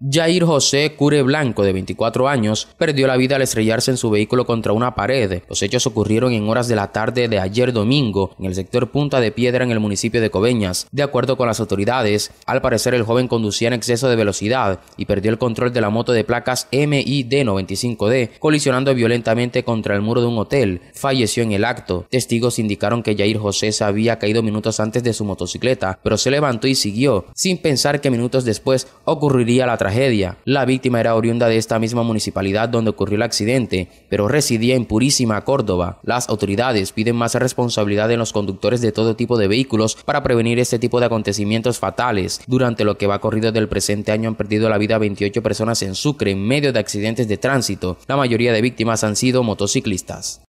Jair José Cure Blanco, de 24 años, perdió la vida al estrellarse en su vehículo contra una pared. Los hechos ocurrieron en horas de la tarde de ayer domingo, en el sector Punta de Piedra, en el municipio de Coveñas. De acuerdo con las autoridades, al parecer el joven conducía en exceso de velocidad y perdió el control de la moto de placas MID95D, colisionando violentamente contra el muro de un hotel. Falleció en el acto. Testigos indicaron que Jair José se había caído minutos antes de su motocicleta, pero se levantó y siguió, sin pensar que minutos después ocurriría la tragedia tragedia. La víctima era oriunda de esta misma municipalidad donde ocurrió el accidente, pero residía en Purísima, Córdoba. Las autoridades piden más responsabilidad en los conductores de todo tipo de vehículos para prevenir este tipo de acontecimientos fatales. Durante lo que va corrido del presente año han perdido la vida 28 personas en Sucre en medio de accidentes de tránsito. La mayoría de víctimas han sido motociclistas.